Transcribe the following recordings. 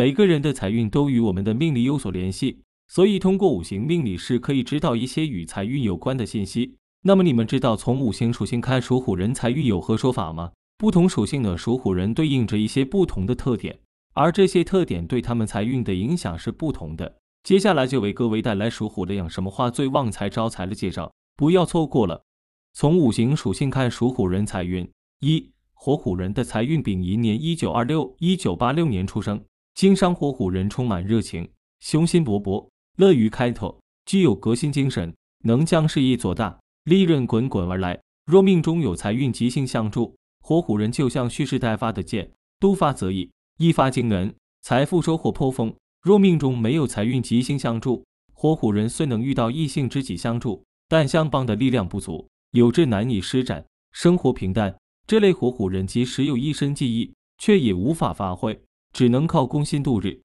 每个人的财运都与我们的命理有所联系，所以通过五行命理是可以知道一些与财运有关的信息。那么你们知道从五行属性看属虎人财运有何说法吗？不同属性的属虎人对应着一些不同的特点，而这些特点对他们财运的影响是不同的。接下来就为各位带来属虎的养什么花最旺财招财的介绍，不要错过了。从五行属性看属虎人财运：一、火虎人的财运，丙寅年一九二六一九八六年出生。经商火虎人充满热情，雄心勃勃，乐于开拓，具有革新精神，能将事业做大，利润滚滚而来。若命中有财运吉星相助，火虎人就像蓄势待发的箭，多发则已，一发惊人，财富收获颇丰。若命中没有财运吉星相助，火虎人虽能遇到异性知己相助，但相帮的力量不足，有志难以施展，生活平淡。这类火虎人即使有一身技艺，却也无法发挥。只能靠工薪度日。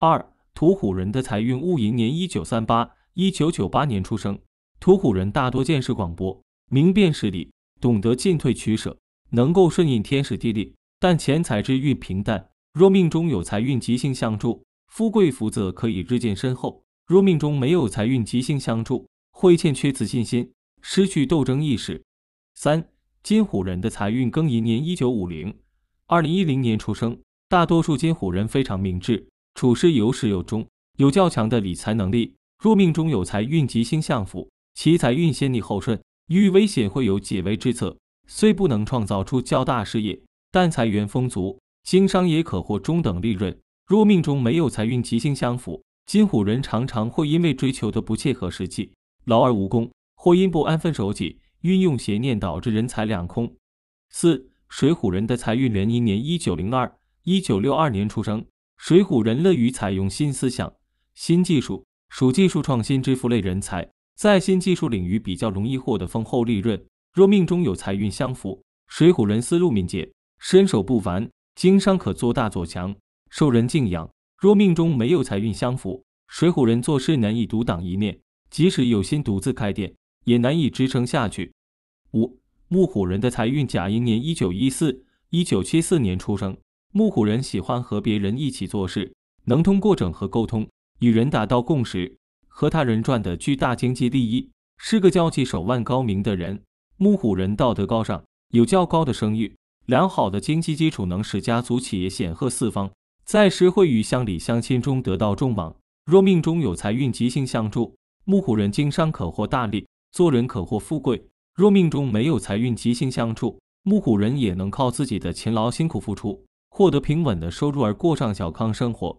二土虎人的财运戊寅年一九三八一九九八年出生，土虎人大多见识广博，明辨事理，懂得进退取舍，能够顺应天时地利。但钱财之运平淡。若命中有财运吉星相助，富贵福泽可以日渐深厚；若命中没有财运吉星相助，会欠缺自信心，失去斗争意识。三金虎人的财运庚寅年一九五零二零一零年出生。大多数金虎人非常明智，处事有始有终，有较强的理财能力。若命中有财运吉星相辅，其财运先逆后顺，遇危险会有解危之策。虽不能创造出较大事业，但财源丰足，经商也可获中等利润。若命中没有财运吉星相辅，金虎人常常会因为追求的不切合实际，劳而无功，或因不安分守己，运用邪念导致人财两空。四水虎人的财运连一年一九零二。一九六二年出生，水浒人乐于采用新思想、新技术，属技术创新之父类人才，在新技术领域比较容易获得丰厚利润。若命中有财运相符，水浒人思路敏捷，身手不凡，经商可做大做强，受人敬仰。若命中没有财运相符，水浒人做事难以独当一面，即使有心独自开店，也难以支撑下去。五木虎人的财运，甲寅年一九一四一九七四年出生。木虎人喜欢和别人一起做事，能通过整合沟通与人达到共识，和他人赚的巨大经济利益，是个交际手腕高明的人。木虎人道德高尚，有较高的声誉，良好的经济基础能使家族企业显赫四方，在实惠与乡里乡亲中得到重望。若命中有财运吉星相助，木虎人经商可获大利，做人可获富贵。若命中没有财运吉星相助，木虎人也能靠自己的勤劳辛苦付出。获得平稳的收入而过上小康生活。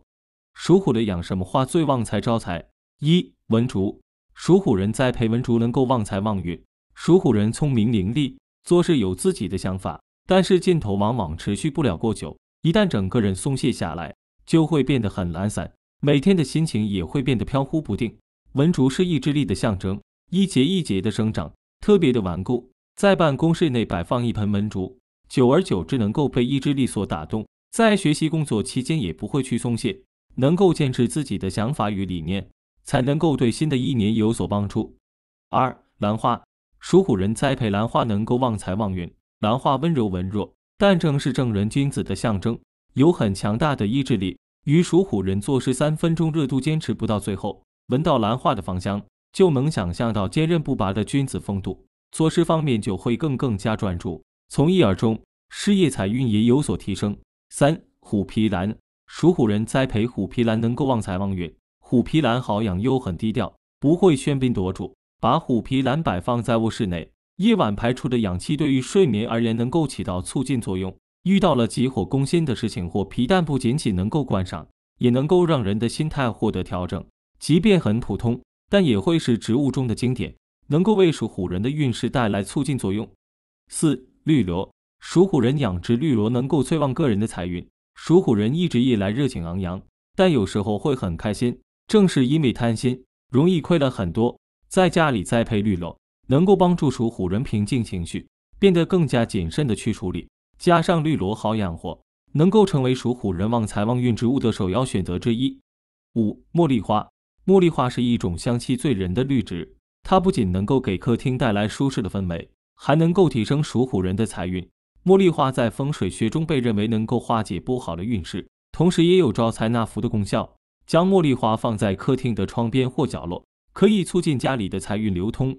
属虎的养什么花最旺财招财？一文竹。属虎人栽培文竹能够旺财旺运。属虎人聪明伶俐，做事有自己的想法，但是劲头往往持续不了过久。一旦整个人松懈下来，就会变得很懒散，每天的心情也会变得飘忽不定。文竹是意志力的象征，一节一节的生长，特别的顽固。在办公室内摆放一盆文竹。久而久之，能够被意志力所打动，在学习工作期间也不会去松懈，能够坚持自己的想法与理念，才能够对新的一年有所帮助。二，兰花属虎人栽培兰花能够旺财旺运，兰花温柔文弱，但正是正人君子的象征，有很强大的意志力。与属虎人做事三分钟热度，坚持不到最后，闻到兰花的芳香，就能想象到坚韧不拔的君子风度，做事方面就会更更加专注。从一而终，事业财运也有所提升。三虎皮兰，属虎人栽培虎皮兰能够旺财旺运。虎皮兰好养又很低调，不会喧宾夺主。把虎皮兰摆放在卧室内，夜晚排出的氧气对于睡眠而言能够起到促进作用。遇到了急火攻心的事情或皮蛋，不仅仅能够观赏，也能够让人的心态获得调整。即便很普通，但也会是植物中的经典，能够为属虎人的运势带来促进作用。四。绿萝属虎人养殖绿萝能够催旺个人的财运。属虎人一直以来热情昂扬，但有时候会很开心，正是因为贪心，容易亏了很多。在家里栽培绿萝，能够帮助属虎人平静情绪，变得更加谨慎的去处理。加上绿萝好养活，能够成为属虎人旺财旺运植物的首要选择之一。五、茉莉花，茉莉花是一种香气醉人的绿植，它不仅能够给客厅带来舒适的氛围。还能够提升属虎人的财运。茉莉花在风水学中被认为能够化解不好的运势，同时也有招财纳福的功效。将茉莉花放在客厅的窗边或角落，可以促进家里的财运流通。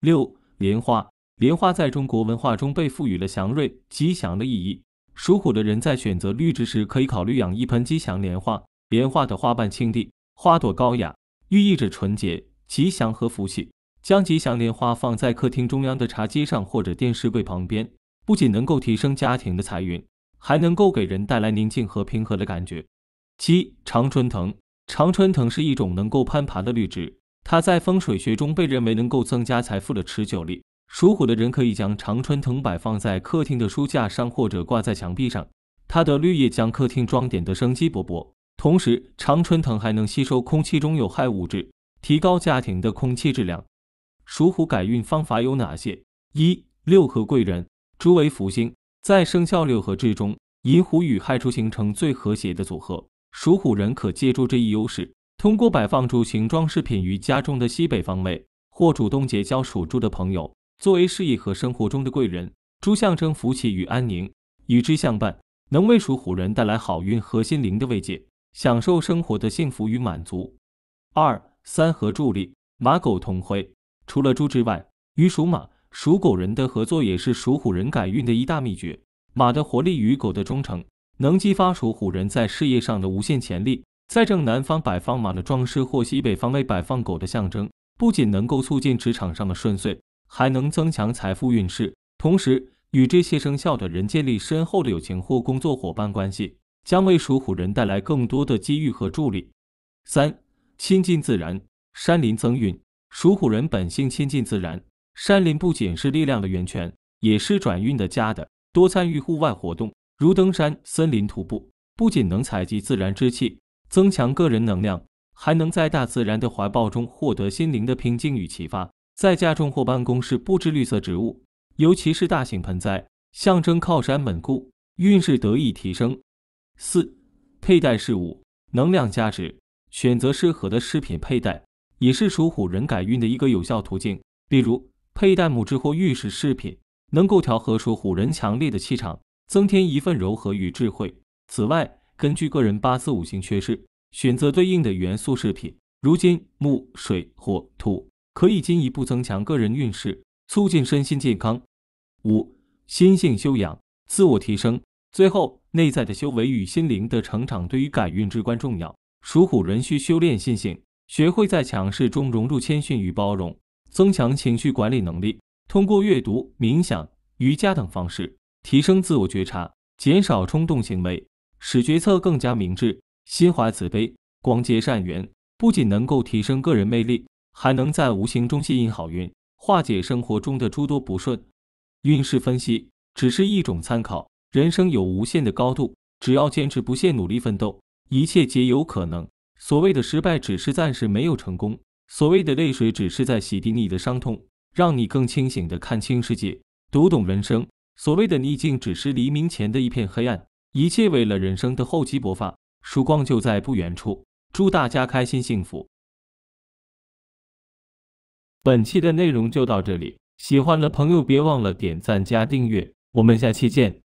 六莲花，莲花在中国文化中被赋予了祥瑞、吉祥的意义。属虎的人在选择绿植时，可以考虑养一盆吉祥莲花。莲花的花瓣清丽，花朵高雅，寓意着纯洁、吉祥和福气。将吉祥莲花放在客厅中央的茶几上或者电视柜旁边，不仅能够提升家庭的财运，还能够给人带来宁静和平和的感觉。七常春藤，常春藤是一种能够攀爬的绿植，它在风水学中被认为能够增加财富的持久力。属虎的人可以将常春藤摆放在客厅的书架上或者挂在墙壁上，它的绿叶将客厅装点得生机勃勃，同时常春藤还能吸收空气中有害物质，提高家庭的空气质量。属虎改运方法有哪些？一、六合贵人，诸为福星，在生肖六合制中，寅虎与亥猪形成最和谐的组合。属虎人可借助这一优势，通过摆放住形装饰品于家中的西北方位，或主动结交属猪的朋友，作为事业和生活中的贵人。猪象征福气与安宁，与之相伴，能为属虎人带来好运和心灵的慰藉，享受生活的幸福与满足。二、三合助力，马狗同辉。除了猪之外，与属马、属狗人的合作也是属虎人改运的一大秘诀。马的活力与狗的忠诚，能激发属虎人在事业上的无限潜力。在正南方摆放马的装饰，或西北方位摆放狗的象征，不仅能够促进职场上的顺遂，还能增强财富运势。同时，与这些生肖的人建立深厚的友情或工作伙伴关系，将为属虎人带来更多的机遇和助力。三、亲近自然，山林增运。属虎人本性亲近自然，山林不仅是力量的源泉，也是转运的家的。多参与户外活动，如登山、森林徒步，不仅能采集自然之气，增强个人能量，还能在大自然的怀抱中获得心灵的平静与启发。在家中或办公室布置绿色植物，尤其是大型盆栽，象征靠山稳固，运势得以提升。四、佩戴饰物，能量加持，选择适合的饰品佩戴。也是属虎人改运的一个有效途径。例如，佩戴木质或玉石饰品，能够调和属虎人强烈的气场，增添一份柔和与智慧。此外，根据个人八字五行缺失，选择对应的元素饰品，如金、木、水、火、土，可以进一步增强个人运势，促进身心健康。五、心性修养，自我提升。最后，内在的修为与心灵的成长对于改运至关重要。属虎人需修炼心性。学会在强势中融入谦逊与包容，增强情绪管理能力。通过阅读、冥想、瑜伽等方式，提升自我觉察，减少冲动行为，使决策更加明智。心怀慈悲，广结善缘，不仅能够提升个人魅力，还能在无形中吸引好运，化解生活中的诸多不顺。运势分析只是一种参考，人生有无限的高度，只要坚持不懈努力奋斗，一切皆有可能。所谓的失败，只是暂时没有成功；所谓的泪水，只是在洗涤你的伤痛，让你更清醒地看清世界、读懂人生。所谓的逆境，只是黎明前的一片黑暗，一切为了人生的厚积薄发，曙光就在不远处。祝大家开心幸福！本期的内容就到这里，喜欢的朋友别忘了点赞加订阅，我们下期见！